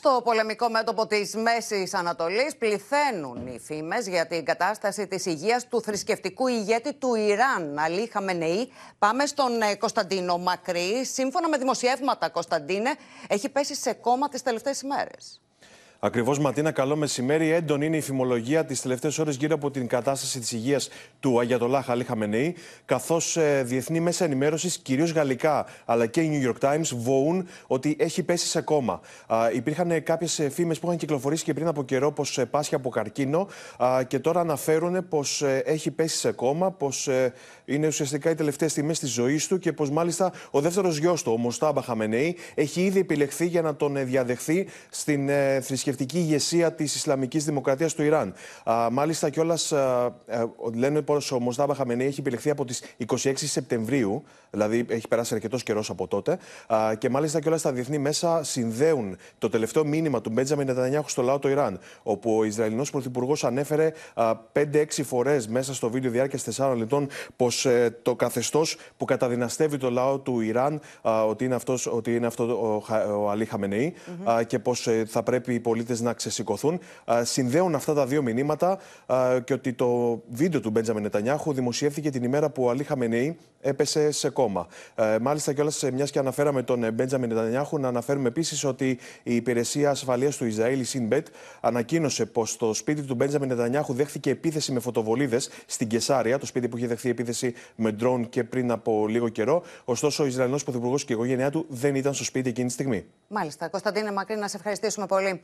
Στο πολεμικό μέτωπο της Μέσης Ανατολής πληθαίνουν οι φήμες για την κατάσταση της υγείας του θρησκευτικού ηγέτη του Ιράν, Αλή Χαμενεή. Πάμε στον ε, Κωνσταντίνο Μακρύ. Σύμφωνα με δημοσιεύματα, Κωνσταντίνε, έχει πέσει σε κόμμα τις τελευταίες ημέρες. Ακριβώς, Ματίνα, καλό μεσημέρι. Έντονη είναι η φημολογία τις τελευταίες ώρες γύρω από την κατάσταση της υγείας του Αγιατολά Χαλή Χαμενέη, καθώς ε, διεθνή μέσα ενημέρωσης, κυρίως γαλλικά, αλλά και οι New York Times, βοούν ότι έχει πέσει σε κόμμα. υπήρχαν ε, κάποιες ε, φήμες που είχαν κυκλοφορήσει και πριν από καιρό πως ε, πάσχει από καρκίνο και τώρα αναφέρουν πως έχει πέσει σε κόμμα, πως είναι ουσιαστικά οι τελευταίες στιγμές της ζωής του και πως μάλιστα ο δεύτερος γιος του, ο Μοστάμπα Χαμενέη, έχει ήδη επιλεχθεί για να τον διαδεχθεί στην θρησκευτική θρησκευτική ηγεσία της Ισλαμικής Δημοκρατίας του Ιράν. Α, μάλιστα κιόλας ε, λένε πως ο Μοσδάμπα Χαμενή έχει επιλεχθεί από τις 26 Σεπτεμβρίου, δηλαδή έχει περάσει αρκετός καιρός από τότε. Α, και μάλιστα κιόλας τα διεθνή μέσα συνδέουν το τελευταίο μήνυμα του Μπέντζαμιν Νετανιάχου στο λαό του Ιράν, όπου ο Ισραηλινός Πρωθυπουργός ανέφερε 5-6 φορές μέσα στο βίντεο διάρκειας 4 λεπτών πως ε, το καθεστώς που καταδυναστεύει το λαό του Ιράν, α, ότι, είναι αυτός, ότι είναι αυτό ο, ο, ο αλη χαμενη Χαμενεή, mm-hmm. και πως ε, θα πρέπει οι πολίτες να ξεσηκωθούν. Συνδέουν αυτά τα δύο μηνύματα και ότι το βίντεο του Μπέντζαμιν Νετανιάχου δημοσιεύθηκε την ημέρα που ο Αλή Χαμενέη έπεσε σε κόμμα. Ε, μάλιστα κιόλας, μιας και αναφέραμε τον ε, Μπέντζαμιν Νετανιάχου, να αναφέρουμε επίσης ότι η Υπηρεσία Ασφαλείας του Ισραήλ, η Σινμπετ, ανακοίνωσε πως το σπίτι του Μπέντζαμιν Νετανιάχου δέχθηκε επίθεση με φωτοβολίδες στην Κεσάρια, το σπίτι που είχε δεχθεί επίθεση με ντρόν και πριν από λίγο καιρό. Ωστόσο, ο Ισραηλινός Πρωθυπουργός και η οικογένειά του δεν ήταν στο σπίτι εκείνη τη στιγμή. Μάλιστα. Κωνσταντίνε Μακρύ, να σε ευχαριστήσουμε πολύ.